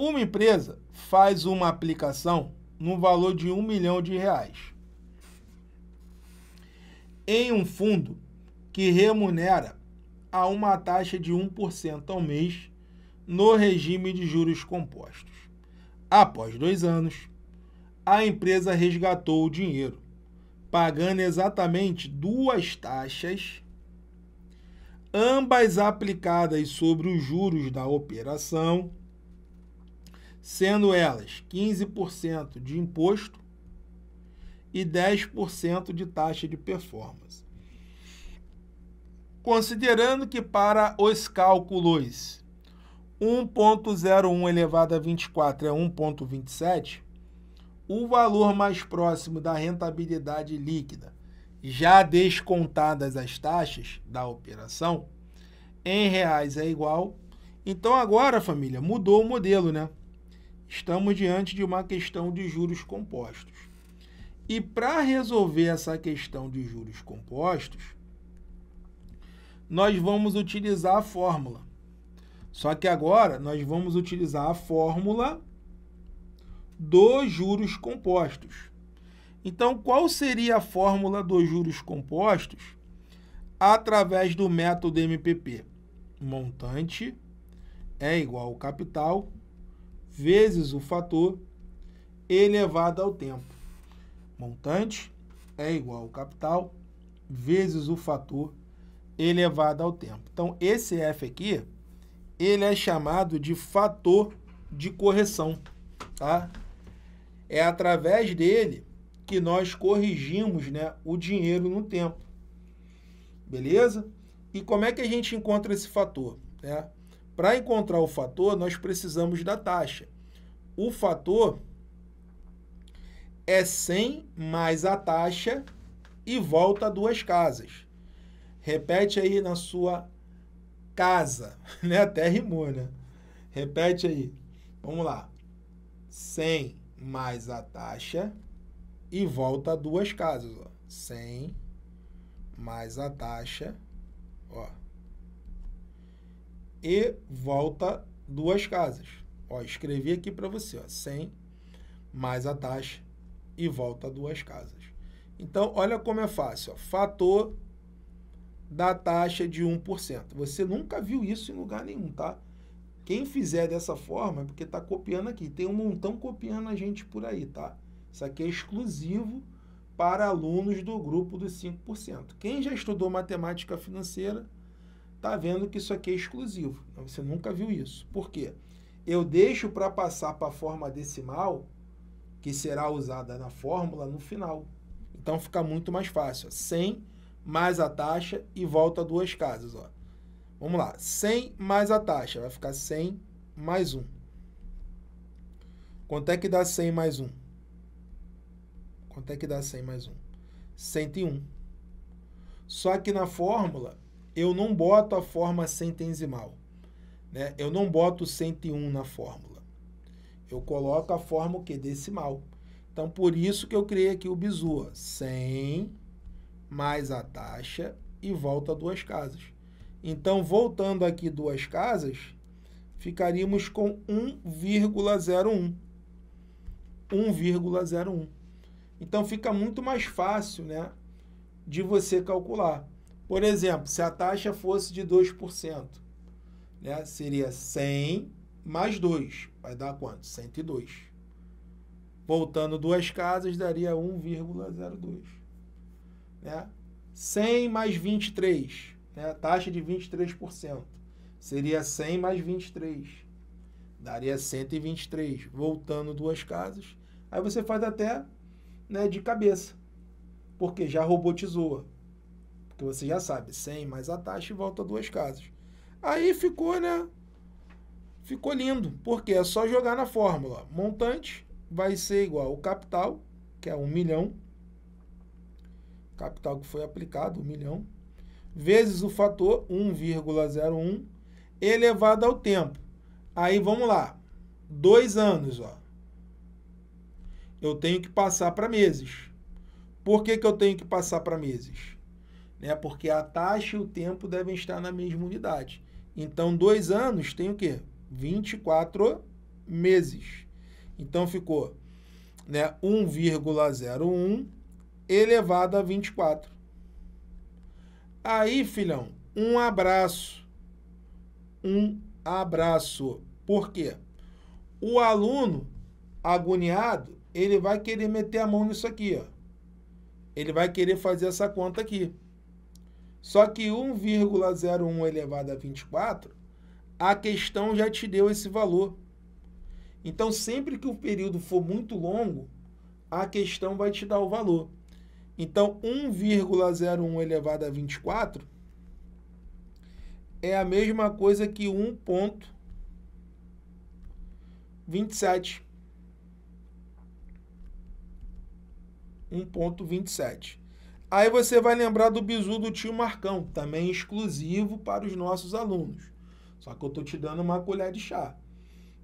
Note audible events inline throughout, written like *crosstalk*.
Uma empresa faz uma aplicação no valor de um milhão de reais em um fundo que remunera a uma taxa de 1% ao mês no regime de juros compostos. Após dois anos, a empresa resgatou o dinheiro, pagando exatamente duas taxas, ambas aplicadas sobre os juros da operação sendo elas 15% de imposto e 10% de taxa de performance. Considerando que para os cálculos 1.01 elevado a 24 é 1.27, o valor mais próximo da rentabilidade líquida, já descontadas as taxas da operação, em reais é igual. Então agora, família, mudou o modelo, né? Estamos diante de uma questão de juros compostos. E para resolver essa questão de juros compostos, nós vamos utilizar a fórmula. Só que agora nós vamos utilizar a fórmula dos juros compostos. Então, qual seria a fórmula dos juros compostos? Através do método MPP. Montante é igual ao capital vezes o fator elevado ao tempo. Montante é igual ao capital vezes o fator elevado ao tempo. Então, esse F aqui, ele é chamado de fator de correção, tá? É através dele que nós corrigimos né, o dinheiro no tempo. Beleza? E como é que a gente encontra esse fator? Né? Para encontrar o fator, nós precisamos da taxa. O fator é 100 mais a taxa e volta duas casas. Repete aí na sua casa, *laughs* né? Até rimou, né? Repete aí. Vamos lá. 100 mais a taxa e volta duas casas, ó. 100 mais a taxa, ó e volta duas casas. Ó, escrevi aqui para você, ó, 100 mais a taxa e volta duas casas. Então, olha como é fácil. Ó, fator da taxa de 1%. Você nunca viu isso em lugar nenhum, tá? Quem fizer dessa forma é porque está copiando aqui. Tem um montão copiando a gente por aí, tá? Isso aqui é exclusivo para alunos do grupo dos 5%. Quem já estudou matemática financeira tá vendo que isso aqui é exclusivo. Você nunca viu isso. Por quê? Eu deixo para passar para a forma decimal, que será usada na fórmula no final. Então fica muito mais fácil. 100 mais a taxa e volta duas casas. Ó. Vamos lá. 100 mais a taxa. Vai ficar 100 mais 1. Quanto é que dá 100 mais 1? Quanto é que dá 100 mais 1? 101. Só que na fórmula, eu não boto a forma centesimal. Né? Eu não boto 101 na fórmula. Eu coloco a forma o quê? Decimal. Então, por isso que eu criei aqui o bizu. 100 mais a taxa e volta duas casas. Então, voltando aqui duas casas, ficaríamos com 1,01. 1,01. Então, fica muito mais fácil né, de você calcular. Por exemplo, se a taxa fosse de 2%, né, seria 100 mais 2, vai dar quanto? 102. Voltando duas casas, daria 1,02. Né? 100 mais 23, né? taxa de 23%, seria 100 mais 23, daria 123. Voltando duas casas, aí você faz até né, de cabeça, porque já robotizou que você já sabe, 100 mais a taxa e volta duas casas. Aí ficou, né? Ficou lindo, porque é só jogar na fórmula. Montante vai ser igual ao capital, que é 1 um milhão, capital que foi aplicado, 1 um milhão, vezes o fator 1,01 elevado ao tempo. Aí vamos lá, dois anos, ó. Eu tenho que passar para meses. Por que, que eu tenho que passar para meses? né? Porque a taxa e o tempo devem estar na mesma unidade. Então, dois anos tem o quê? 24 meses. Então, ficou né, 1,01 elevado a 24. Aí, filhão, um abraço. Um abraço. Por quê? O aluno agoniado, ele vai querer meter a mão nisso aqui, ó. Ele vai querer fazer essa conta aqui. Só que 1,01 elevado a 24, a questão já te deu esse valor. Então, sempre que o período for muito longo, a questão vai te dar o valor. Então, 1,01 elevado a 24 é a mesma coisa que 1,27. 1,27. Aí você vai lembrar do bizu do tio Marcão, também é exclusivo para os nossos alunos. Só que eu estou te dando uma colher de chá.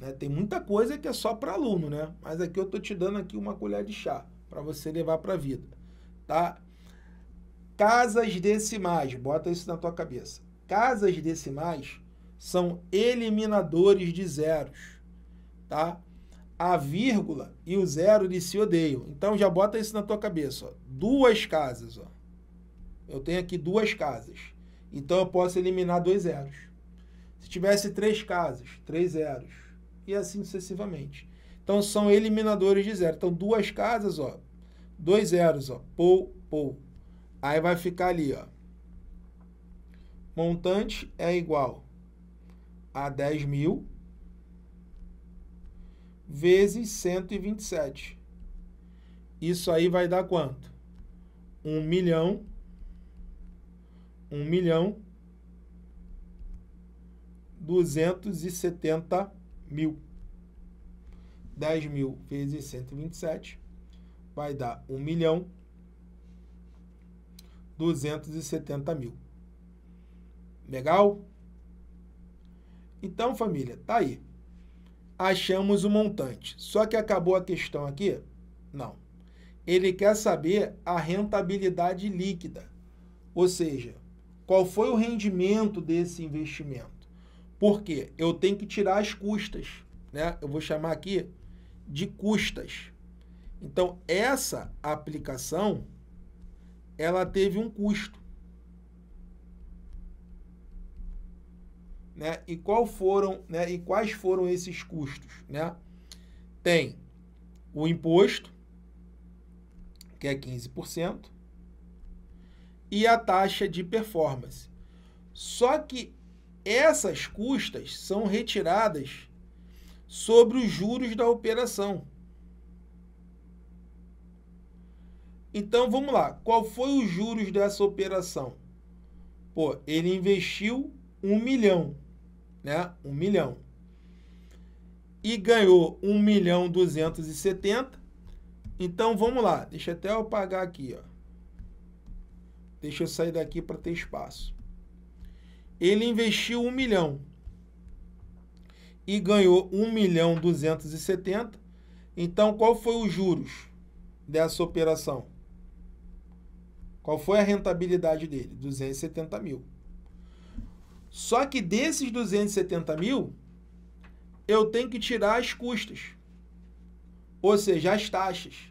Né? Tem muita coisa que é só para aluno, né? Mas aqui eu estou te dando aqui uma colher de chá para você levar para a vida, tá? Casas decimais, bota isso na tua cabeça. Casas decimais são eliminadores de zeros, tá? a vírgula e o zero eles se odeiam. Então já bota isso na tua cabeça. Ó. Duas casas. Ó. Eu tenho aqui duas casas. Então eu posso eliminar dois zeros. Se tivesse três casas, três zeros. E assim sucessivamente. Então são eliminadores de zero. Então duas casas, ó, dois zeros, ó, pou, pou. Aí vai ficar ali, ó. Montante é igual a 10 mil vezes 127. Isso aí vai dar quanto? 1 milhão. 1 milhão. 270 mil. 10 mil vezes 127 vai dar 1 milhão. 270 mil. Legal? Então, família, tá aí achamos o montante. Só que acabou a questão aqui? Não. Ele quer saber a rentabilidade líquida, ou seja, qual foi o rendimento desse investimento. Porque eu tenho que tirar as custas, né? Eu vou chamar aqui de custas. Então, essa aplicação ela teve um custo. né? E qual foram, né? E quais foram esses custos, né? Tem o imposto, que é 15%, e a taxa de performance. Só que essas custas são retiradas sobre os juros da operação. Então vamos lá, qual foi os juros dessa operação? Pô, ele investiu um milhão né? um milhão. E ganhou 1 milhão 270. Então vamos lá, deixa até eu pagar aqui, ó. Deixa eu sair daqui para ter espaço. Ele investiu 1 milhão e ganhou 1 milhão 270. Então qual foi os juros dessa operação? Qual foi a rentabilidade dele? 270 mil. Só que desses 270 mil, eu tenho que tirar as custas, ou seja, as taxas,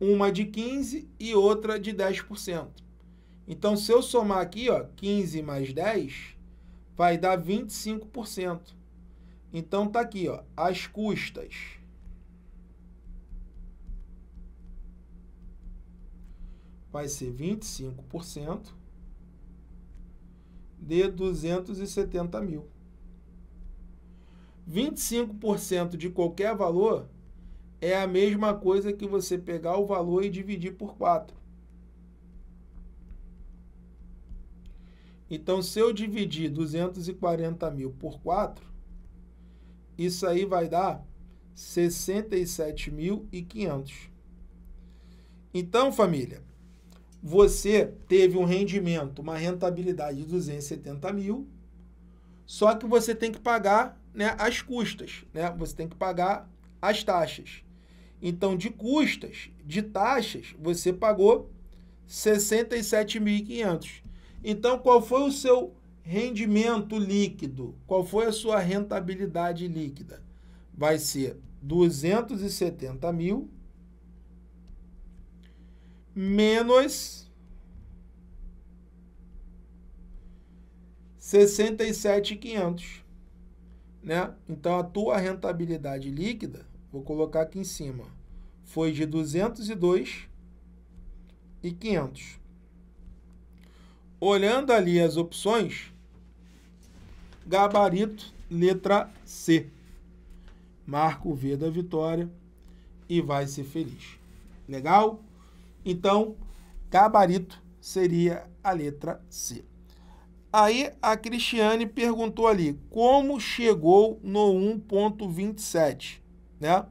uma de 15% e outra de 10%. Então, se eu somar aqui, ó, 15 mais 10, vai dar 25%. Então, tá aqui, ó, as custas. Vai ser 25% de 270 mil. 25% de qualquer valor é a mesma coisa que você pegar o valor e dividir por 4. Então, se eu dividir 240 mil por 4, isso aí vai dar 67.500. Então, família, você teve um rendimento, uma rentabilidade de 270 mil, só que você tem que pagar né, as custas, né? Você tem que pagar as taxas. Então, de custas, de taxas, você pagou 67.500. Então, qual foi o seu rendimento líquido? Qual foi a sua rentabilidade líquida? Vai ser 270 mil menos 67,500, né? Então a tua rentabilidade líquida, vou colocar aqui em cima, foi de 202.500. Olhando ali as opções, gabarito letra C. Marca o V da vitória e vai ser feliz. Legal? Então, gabarito seria a letra C. Aí a Cristiane perguntou ali, como chegou no 1.27, né?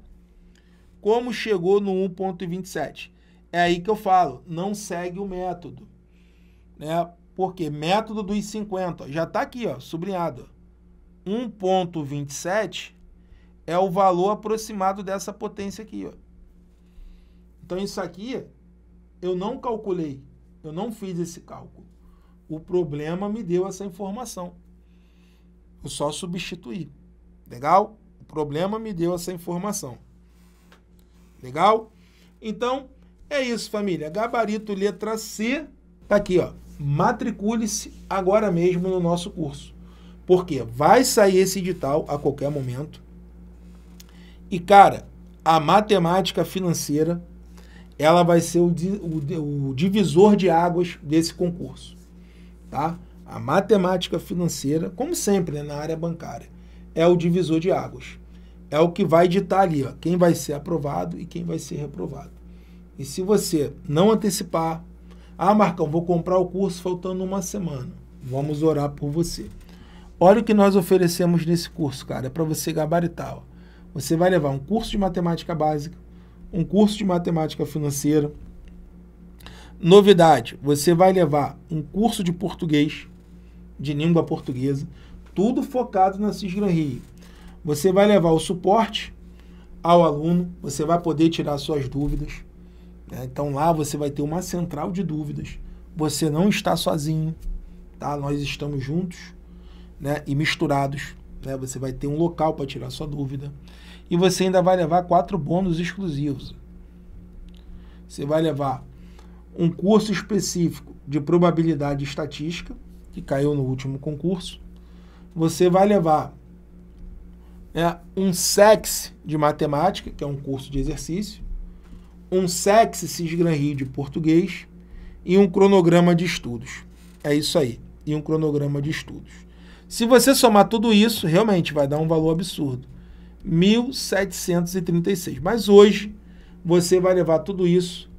Como chegou no 1.27? É aí que eu falo, não segue o método, né? Porque método dos 50, já está aqui, ó, sublinhado. 1.27 é o valor aproximado dessa potência aqui, ó. Então isso aqui eu não calculei, eu não fiz esse cálculo. O problema me deu essa informação. Eu só substituí. Legal? O problema me deu essa informação. Legal? Então, é isso, família. Gabarito letra C. Tá aqui, ó. Matricule-se agora mesmo no nosso curso. Porque vai sair esse edital a qualquer momento. E, cara, a matemática financeira ela vai ser o, o, o divisor de águas desse concurso. Tá? A matemática financeira, como sempre né, na área bancária, é o divisor de águas. É o que vai ditar ali ó, quem vai ser aprovado e quem vai ser reprovado. E se você não antecipar, ah, Marcão, vou comprar o curso faltando uma semana. Vamos orar por você. Olha o que nós oferecemos nesse curso, cara. É para você gabaritar. Ó. Você vai levar um curso de matemática básica, um curso de matemática financeira. Novidade, você vai levar um curso de português, de língua portuguesa, tudo focado na Cisgran Rio. Você vai levar o suporte ao aluno, você vai poder tirar suas dúvidas. Né? Então lá você vai ter uma central de dúvidas. Você não está sozinho, tá? Nós estamos juntos né? e misturados né? Você vai ter um local para tirar sua dúvida. E você ainda vai levar quatro bônus exclusivos. Você vai levar um curso específico de probabilidade estatística, que caiu no último concurso. Você vai levar né, um SEX de matemática, que é um curso de exercício. Um SEX Cisgran Rio de português. E um cronograma de estudos. É isso aí. E um cronograma de estudos. Se você somar tudo isso, realmente vai dar um valor absurdo. 1.736. Mas hoje você vai levar tudo isso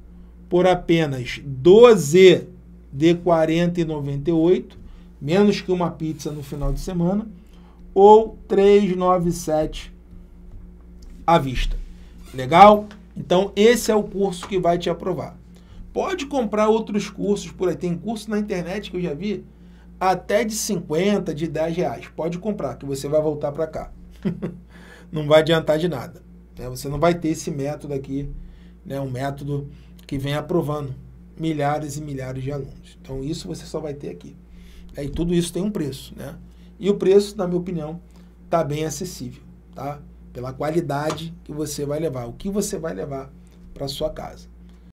por apenas 12 de 40,98, menos que uma pizza no final de semana, ou 397 à vista. Legal? Então esse é o curso que vai te aprovar. Pode comprar outros cursos por aí. Tem curso na internet que eu já vi até de 50, de 10 reais. Pode comprar, que você vai voltar para cá. *laughs* não vai adiantar de nada. Né? Você não vai ter esse método aqui, né? um método que vem aprovando milhares e milhares de alunos. Então, isso você só vai ter aqui. É, e tudo isso tem um preço. Né? E o preço, na minha opinião, está bem acessível. Tá? Pela qualidade que você vai levar, o que você vai levar para sua casa.